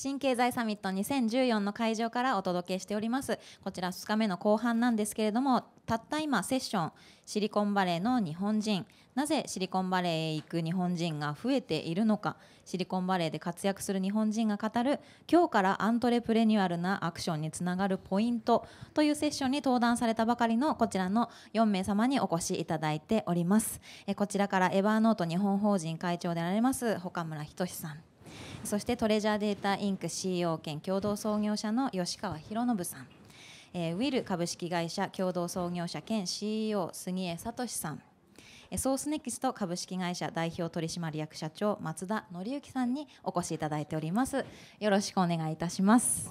新経済サミット2014の会場からお届けしておりますこちら2日目の後半なんですけれどもたった今セッションシリコンバレーの日本人なぜシリコンバレーへ行く日本人が増えているのかシリコンバレーで活躍する日本人が語る今日からアントレプレニュアルなアクションにつながるポイントというセッションに登壇されたばかりのこちらの4名様にお越しいただいておりますえこちらからエバーノート日本法人会長であられます岡村仁さんそしてトレジャーデータインク CEO 兼共同創業者の吉川博信さん、えー、ウィル株式会社共同創業者兼 CEO 杉江聡さんソースネクスト株式会社代表取締役社長松田紀之さんにお越しいただいておりますよろしくお願いいたします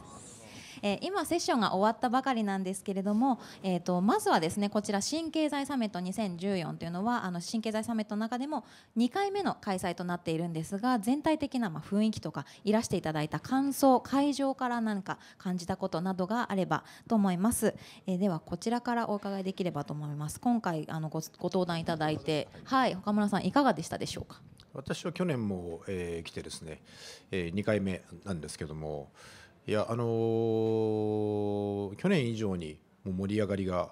えー、今セッションが終わったばかりなんですけれども、えーと、まずはですねこちら新経済サミット2014というのはあの新経済サミットの中でも2回目の開催となっているんですが全体的なま雰囲気とかいらしていただいた感想会場から何か感じたことなどがあればと思います、えー、ではこちらからお伺いできればと思います今回あのご登壇いただいてはい岡村さんいかがでしたでしょうか私は去年も、えー、来てですね、えー、2回目なんですけども、いやあのー、去年以上にもう盛り上がりが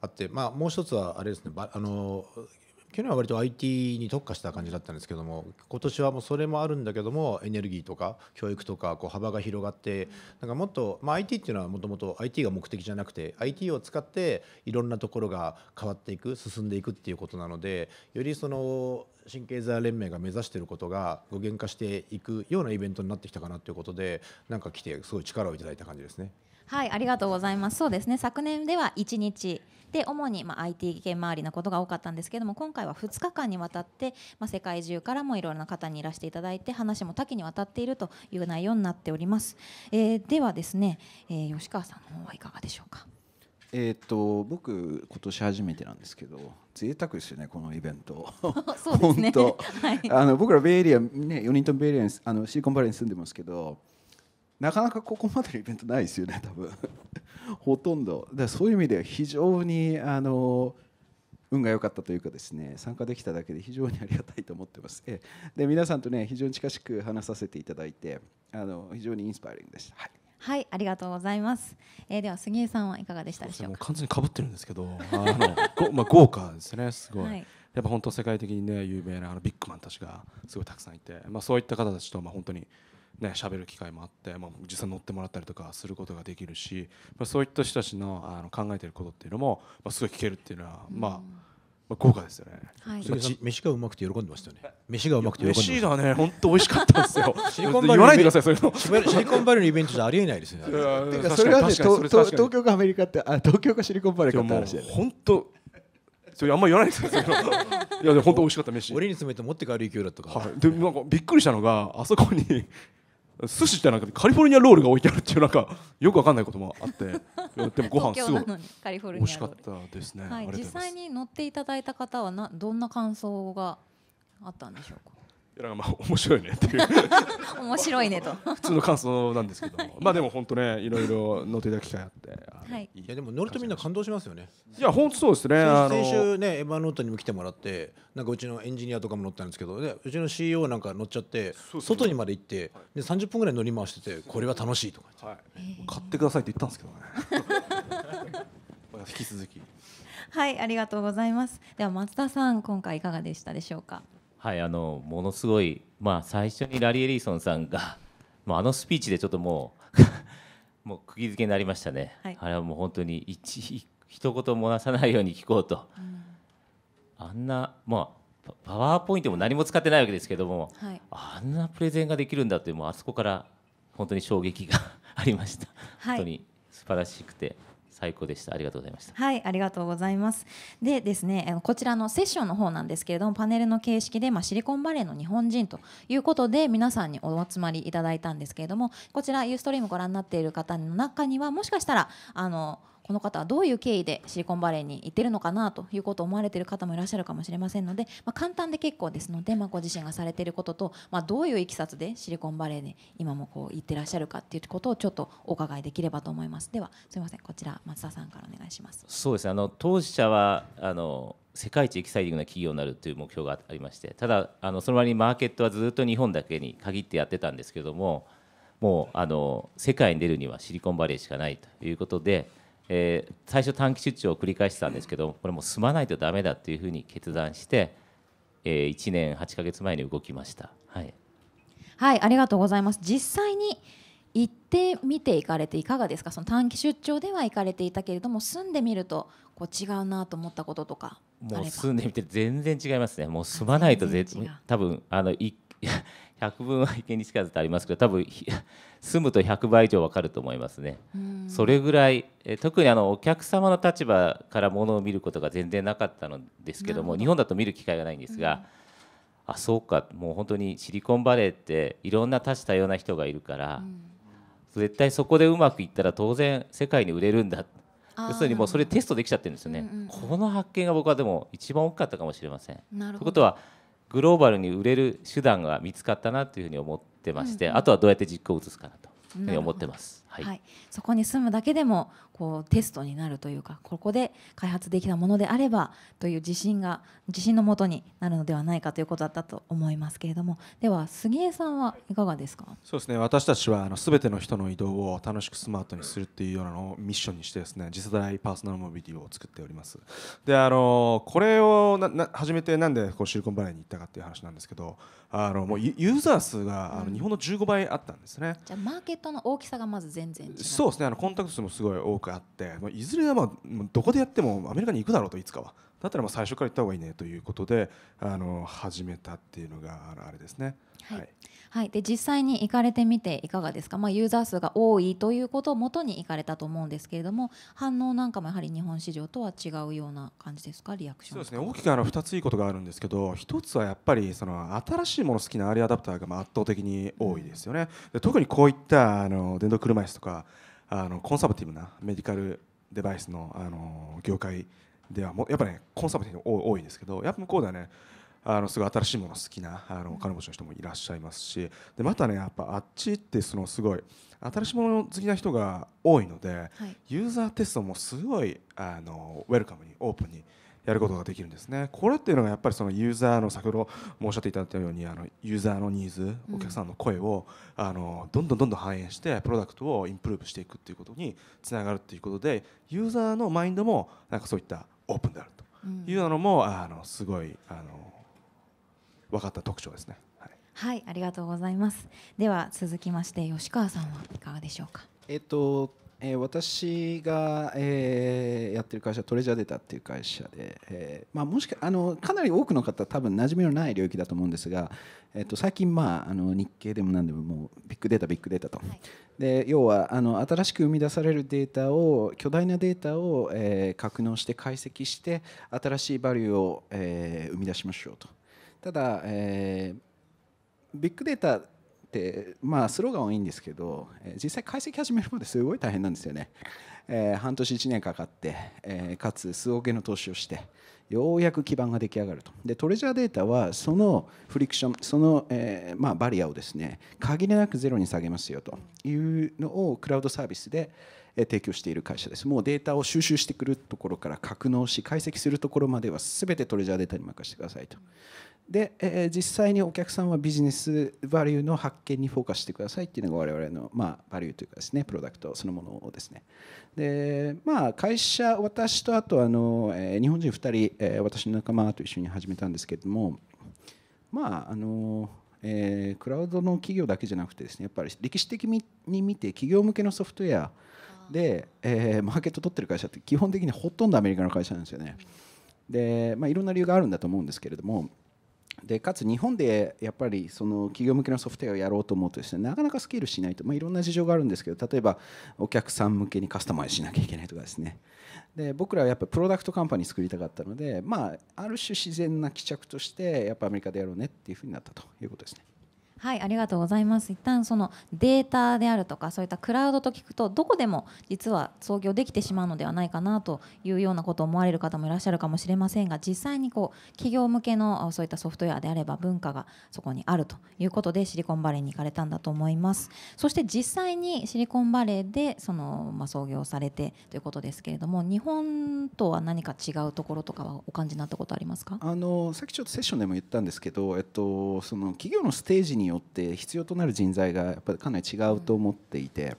あって、まあ、もう一つはあれですねあのー、去年は割と IT に特化した感じだったんですけども今年はもうそれもあるんだけどもエネルギーとか教育とかこう幅が広がってなんかもっと、まあ、IT っていうのはもともと IT が目的じゃなくて IT を使っていろんなところが変わっていく進んでいくっていうことなのでよりその神経済連盟が目指していることが具現化していくようなイベントになってきたかなということでなんか来てすごい力をいただいた感じですね。はいありがとうございますそうですね昨年では1日で主にまあ IT 系周りのことが多かったんですけども今回は2日間にわたって、まあ、世界中からもいろいろな方にいらしていただいて話も多岐にわたっているという内容になっております、えー、ではですね、えー、吉川さんの方はいかがでしょうかえーと、と僕今年初めてなんですけど贅沢ですよねこのイベント そうですね、はい、あの僕らベイエリア、ね、4人ともベイエリアにあのシリコンバレーに住んでますけどなかなかここまでのイベントないですよね 多分 ほとんどだそういう意味では非常にあの運が良かったというかですね参加できただけで非常にありがたいと思ってますで皆さんとね非常に近しく話させていただいてあの非常にインスパイリングでした、はいはい、ありがとうございます。えー、では杉江さんはいかがでしたでしょうか。う完全にかぶってるんですけど、あのごまあ豪華ですね、すごい。はい、やっぱ本当世界的にね有名なあのビッグマンたちがすごいたくさんいて、まあそういった方たちとまあ本当にね喋る機会もあって、まあ、実際乗ってもらったりとかすることができるし、まあ、そういった人たちのあの考えてることっていうのも、まあ、すごい聞けるっていうのは、まあ、まあ豪華ですよね。はい、飯がうまくて喜んでましたね。飯がうまくて喜んでました。ね、本当美味しかったんですよ。シリコンバレーのイベントじゃありえないですね。それはね、東京かアメリカってあ東京かシリコンバレーかって話だ本当それあんま言わないですけど いやで本当美味しかった飯俺に詰めて持って帰る勢いだったから、はい、でなんかびっくりしたのがあそこに寿司じゃなくてカリフォルニアロールが置いてあるっていうなんかよくわかんないこともあって でもご飯すごい美味しかったですね、はい、実際に乗っていただいた方はなどんな感想があったんでしょうかやまあ面白いねっていう 面白いねと普通の感想なんですけど まあでも本当ねいろいろ乗っていた機会あって、はい、いやでも乗るとみんな感動しますよねいや本当そうですね先週ねエヴァノートにも来てもらってなんかうちのエンジニアとかも乗ったんですけどでうちの CEO なんか乗っちゃって外にまで行ってで30分ぐらい乗り回しててこれは楽しいとか、はい、買ってくださいって言ったんですけどね 引き続きはいありがとうございますでは松田さん今回いかがでしたでしょうかはいあのものすごい、まあ、最初にラリー・エリーソンさんが もうあのスピーチでちょっともう もう釘付けになりましたね、はい、あれはもう本当に一一言もなさないように聞こうと、うん、あんなまあパワーポイントも何も使ってないわけですけども、はい、あんなプレゼンができるんだってもうあそこから本当に衝撃が ありました、はい、本当に素晴らしくて。最高でした。ありがとうございました。はい、ありがとうございます。でですね、こちらのセッションの方なんですけれども、パネルの形式で、まあ、シリコンバレーの日本人ということで、皆さんにお集まりいただいたんですけれども、こちら、ユーストリームご覧になっている方の中には、もしかしたら、あの、この方はどういう経緯でシリコンバレーに行ってるのかなということを思われている方もいらっしゃるかもしれませんので、まあ、簡単で結構ですので、まあ、ご自身がされていることと、まあ、どういういきさつでシリコンバレーに今もこう行ってらっしゃるかっていうことをちょっとお伺いできればと思いますではすみませんこちら松田さんからお願いします。そうですあの当事者はあの世界一エキサイティングな企業になるという目標がありましてただあのその前にマーケットはずっと日本だけに限ってやってたんですけどももうあの世界に出るにはシリコンバレーしかないということでえー、最初短期出張を繰り返してたんですけどこれもうまないとダメだっていうふうに決断して、えー、1年8か月前に動きました、はい、はい、ありがとうございます実際に行ってみていかれていかがですかその短期出張では行かれていたけれども住んでみるとこう違うなと思ったこととかもう住んでみて全然違いますねもう住まないと絶多分あのい百分は一見にしかずとありますけど多分住むと100倍以上わかると思いますね。それぐらいえ特にあのお客様の立場からものを見ることが全然なかったのですけども日本だと見る機会がないんですが、うん、あそうかもう本当にシリコンバレーっていろんな多種多様な人がいるから、うん、絶対そこでうまくいったら当然世界に売れるんだ要するにもうそれテストできちゃってるんですよね。うんうん、この発見が僕はでも一番大きかったかもしれません。ということはグローバルに売れる手段が見つかったなというふうに思ってまして、あとはどうやって実行を移すかなというふうに思ってます。はい、はい、そこに住むだけでもこうテストになるというかここで開発できたものであればという自信が自信のもとになるのではないかということだったと思いますけれどもでは杉江さんはいかがですかそうですね私たちはあのての人の移動を楽しくスマートにするっていうようなのをミッションにしてですね次世代パーソナルモビリティを作っておりますであのこれをな始めてなんでこうシリコンバレーに行ったかっていう話なんですけどあのもうユーザー数があの日本の15倍あったんですね、うん、じゃマーケットの大きさがまず全然そうですねあのコンタクト数もすごい多くあって、まあ、いずれは、まあ、どこでやってもアメリカに行くだろうといつかはだったらまあ最初から行った方がいいねということであの始めたっていうのがあれですね。はい、はい、はい、で実際に行かれてみていかがですか、まあ、ユーザー数が多いということをもとに行かれたと思うんですけれども反応なんかもやはり日本市場とは違うような感じですかリアクションそうです、ね、大きくあの2ついいことがあるんですけど1つはやっぱりその新しいもの好きなアリアダプターがまあ圧倒的に多いですよね。で特にこういったあの電動車椅子とかあのコンサバティブなメディカルデバイスのあの業界ではもやっぱねコンサバティブ多いんですけどやっぱ向こうではねあのすごい新しいもの好きなあの金持ちの人もいらっしゃいますしでまたねやっぱあっちってそのすごい新しいもの好きな人が多いので、はい、ユーザーテストもすごいあのウェルカムにオープンにやることができるんですね。これっていうのがやっぱりそのユーザーの先ほど申し上げていただいたようにあのユーザーのニーズ、お客さんの声を、あのどんどんどんどん反映してプロダクトをインプルーブしていくっていうことにつながるっていうことでユーザーのマインドもなんかそういったオープンであるというのも、あのすごいあの分かった特徴ですね、はい、はい、ありがとうございますでは続きまして吉川さんはいかがでしょうかえっとえー、私が、えー、やってる会社トレジャーデータっていう会社で、えーまあ、もしかあのかなり多くの方多分馴染みのない領域だと思うんですが、えー、と最近、まあ、あの日経でも何でももうビッグデータビッグデータと、はい、で要はあの新しく生み出されるデータを巨大なデータを、えー、格納して解析して新しいバリューを、えー、生み出しましょうとただ、えー、ビッグデータでまあスローが多いんですけど実際解析始めるまですごい大変なんですよね、えー、半年1年かかって、えー、かつ数億円の投資をしてようやく基盤が出来上がるとでトレジャーデータはそのフリクションその、えー、まあ、バリアをですね限りなくゼロに下げますよというのをクラウドサービスで提供している会社ですもうデータを収集してくるところから格納し解析するところまでは全てトレジャーデータに任せてくださいとで、えー、実際にお客さんはビジネスバリューの発見にフォーカスしてくださいっていうのが我々の、まあ、バリューというかですねプロダクトそのものをですねでまあ会社私とあとあの、えー、日本人2人、えー、私の仲間と一緒に始めたんですけれどもまああのえー、クラウドの企業だけじゃなくてですねやっぱり歴史的に見て企業向けのソフトウェアで、えー、マーケット取ってる会社って基本的にほとんどアメリカの会社なんですよね。で、まあ、いろんな理由があるんだと思うんですけれどもでかつ日本でやっぱりその企業向けのソフトウェアをやろうと思うとですねなかなかスケールしないと、まあ、いろんな事情があるんですけど例えばお客さん向けにカスタマイズしなきゃいけないとかですねで僕らはやっぱプロダクトカンパニー作りたかったので、まあ、ある種自然な希着としてやっぱアメリカでやろうねっていうふうになったということですね。はいありがとうございます一旦そのデータであるとかそういったクラウドと聞くとどこでも実は創業できてしまうのではないかなというようなことを思われる方もいらっしゃるかもしれませんが実際にこう企業向けのそういったソフトウェアであれば文化がそこにあるということでシリコンバレーに行かれたんだと思いますそして実際にシリコンバレーでその、まあ、創業されてということですけれども日本とは何か違うところとかはお感じになったことありますかあのさっきちょっとセッションでも言ったんですけど、えっと、その企業のステージによって必要となる人材がやっぱりかなり違うと思っていて。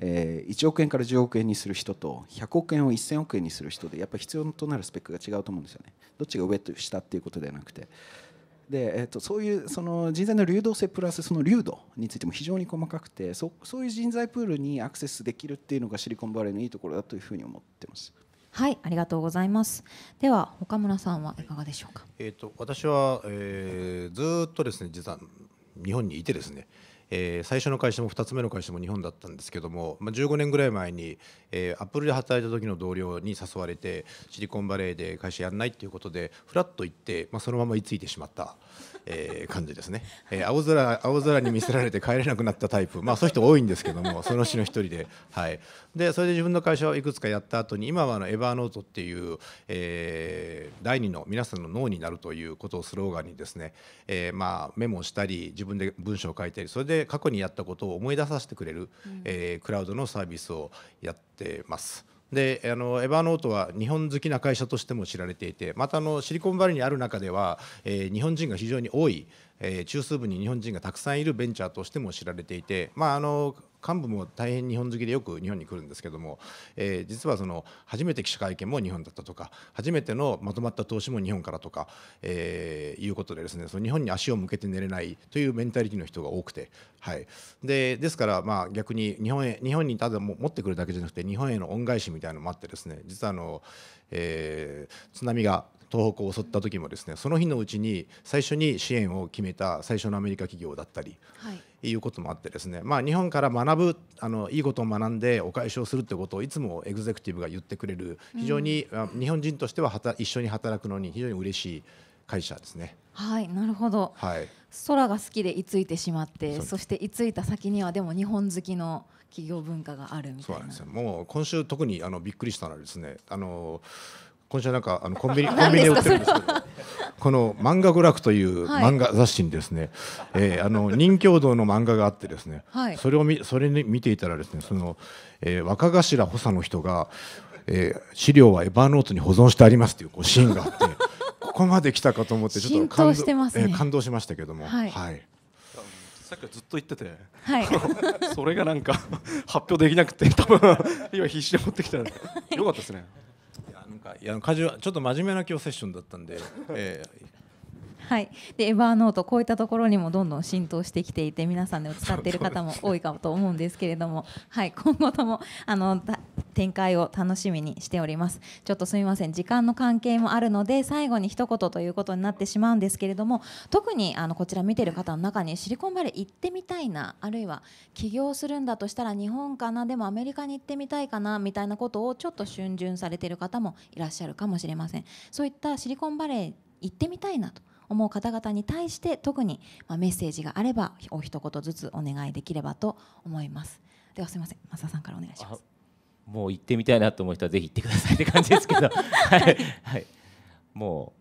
えー、1億円から10億円にする人と100億円を1000億円にする人でやっぱり必要となるスペックが違うと思うんですよねどっちが上と下っていうことではなくてで、えー、とそういうその人材の流動性プラスその流度についても非常に細かくてそそういう人材プールにアクセスできるっていうのがシリコンバレーのいいところだというふうに思ってます。はいありがとうございますでは岡村さんはいかがでしょうか、はい、えーと、と私は、えー、ずっとですね実は日本にいてですねえー、最初の会社も2つ目の会社も日本だったんですけども、まあ、15年ぐらい前に、えー、アップルで働いた時の同僚に誘われてシリコンバレーで会社やんないっていうことでふらっと行って、まあ、そのまま居ついてしまったえー、感じですね、えー、青空青空に見せられて帰れなくなったタイプ、まあ、そういう人多いんですけども そのうちの一人で,、はい、でそれで自分の会社をいくつかやった後に今はあのエバーノートっていう、えー、第二の皆さんの脳になるということをスローガンにですね、えー、まあ、メモをしたり自分で文章を書いたりそれで過去にやったことを思い出させてくれる、うん、えー、クラウドのサービスをやってます。であのエバーノートは日本好きな会社としても知られていてまたあのシリコンバレーにある中では、えー、日本人が非常に多い、えー、中枢部に日本人がたくさんいるベンチャーとしても知られていて、まあ、あの幹部も大変日本好きでよく日本に来るんですけども、えー、実はその初めて記者会見も日本だったとか初めてのまとまった投資も日本からとか、えー、いうことでですねその日本に足を向けて寝れないというメンタリティの人が多くて、はい、でですからまあ逆に日本へ日本にただ持ってくるだけじゃなくて日本への恩返しみたいなのもあってですね実はあの、えー、津波が東北を襲った時もですねその日のうちに最初に支援を決めた最初のアメリカ企業だったり、はい、いうこともあってですね、まあ、日本から学ぶあのいいことを学んでお返しをするってことをいつもエグゼクティブが言ってくれる非常に、うん、日本人としては一緒に働くのに非常に嬉しい会社ですね。はいなるほど、はい、空が好きで居ついてしまってそして居ついた先にはでも日本好きの企業文化があるみたいなそうなんですよもう今週特にあのびっくりしたのはですねあの今週なんかあのコンビニ コンビニで売ってるんですけど。この「漫画娯楽」という漫画雑誌にですね、はい、えー、あの任侠道の漫画があってですね、はい、それをみそれに見ていたらですねその、えー、若頭補佐の人が、えー、資料はエバーノートに保存してあります」というこうシーンがあって ここまで来たかと思ってちょっと感動してまね、えー、感動しましたけども。はい、はいさっきずっと言ってて、はい、それがなんか発表できなくて多分今必死で持ってきたでよかったですねかいやカジュアちょっと真面目な今日セッションだったんで、えー、はい、でエバーノートこういったところにもどんどん浸透してきていて皆さんで使っている方も多いかと思うんですけれども、はい、今後ともあの展開を楽しみにしておりますちょっとすみません時間の関係もあるので最後に一言ということになってしまうんですけれども特にあのこちら見てる方の中にシリコンバレー行ってみたいなあるいは起業するんだとしたら日本かなでもアメリカに行ってみたいかなみたいなことをちょっと逡巡されてる方もいらっしゃるかもしれませんそういったシリコンバレー行ってみたいなと思う方々に対して特にメッセージがあればお一言ずつお願いできればと思いますではすみません増田さんからお願いしますもう行ってみたいなと思う人はぜひ行ってくださいって感じですけど はい、はい、も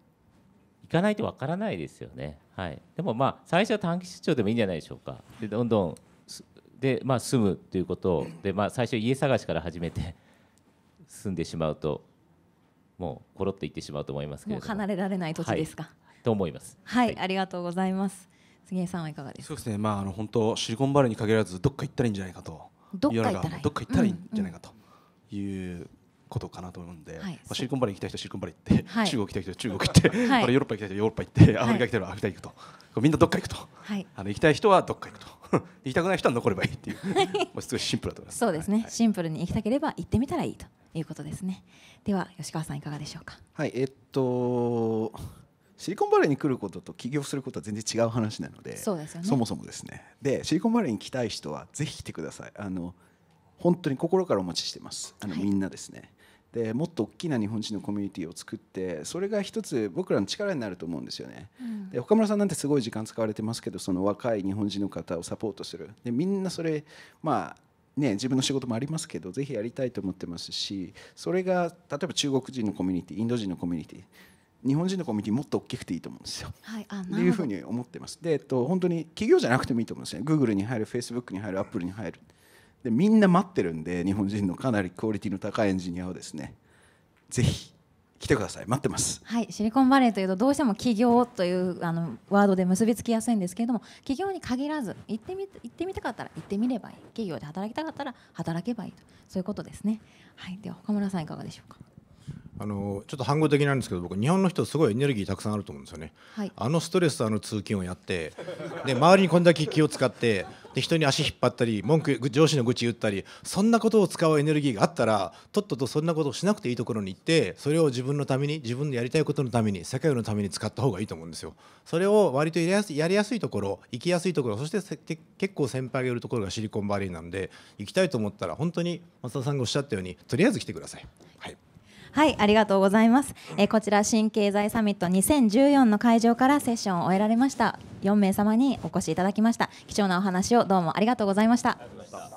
う行かないとわからないですよねはいでもまあ最初は短期出張でもいいんじゃないでしょうかでどんどんでまあ住むということでまあ最初家探しから始めて住んでしまうともうころっといってしまうと思いますけれども離れられない土地ですか、はいと思います。はい、はい、ありがとうございます。杉江さんはいかがですか。そうですね。まああの本当シリコンバレーに限らずどっか行ったらいいんじゃないかと。どっか行ったらいい。どっか行ったらいいんじゃないかということかなと思うんで、はい、まあ、シリコンバレー行きたい人はシリコンバレー行って、はい、中国行きたい人は中国行って、はい、ヨーロッパ行きたい人はヨーロッパ行って、アフリカ行きたい人はアフリカ行くと、みんなどっか行くと、あの行きたい人はどっか行くと。行きたくない人は残ればいいっていう、もうすごいシンプルだと思います。そうですね、シンプルに行きたければ行ってみたらいいということですね。では吉川さんいかがでしょうか。はい、えっと。シリコンバレーに来ることと起業することは全然違う話なのでそうですよ、ね、そもそもですねでシリコンバレーに来たい人はぜひ来てくださいあの本当に心からお待ちしてますあの、はい、みんなですねでもっと大きな日本人のコミュニティを作ってそれが一つ僕らの力になると思うんですよね、うん、で岡村さんなんてすごい時間使われてますけどその若い日本人の方をサポートするでみんなそれまあね、自分の仕事もありますけどぜひやりたいと思ってますしそれが例えば中国人のコミュニティインド人のコミュニティ日本人のコミュニティもっと大きくていいと思うんですよ。はい、っていうふうに思ってます。で、えっと、本当に企業じゃなくてもいいと思うんですね。Google に入る、Facebook に入る、Apple に入る。で、みんな待ってるんで、日本人のかなりクオリティの高いエンジニアをですね、ぜひ来てください。待ってます。はい、シリコンバレーというと、どうしても企業というあのワードで結びつきやすいんですけれども、企業に限らず、行ってみ行ってみたかったら行ってみればいい。企業で働きたかったら働けばいいと、そういうことですね。はい、では岡村さんいかがでしょうか。あのちょっと反語的なんですけど僕日本の人すごいエネルギーたくさんあると思うんですよね、はい、あのストレスあの通勤をやってで周りにこんだけ気を使ってで人に足引っ張ったり文句上司の愚痴言ったりそんなことを使うエネルギーがあったらとっととそんなことをしなくていいところに行ってそれを自分のために自分のやりたいことのために世界のために使った方がいいと思うんですよ。それを割とやりやすいところ行きやすいところそして結構先輩がいるところがシリコンバレーなんで行きたいと思ったら本当に松田さんがおっしゃったようにとりあえず来てください。はいはいありがとうございます、えー、こちら新経済サミット2014の会場からセッションを終えられました4名様にお越しいただきました貴重なお話をどうもありがとうございました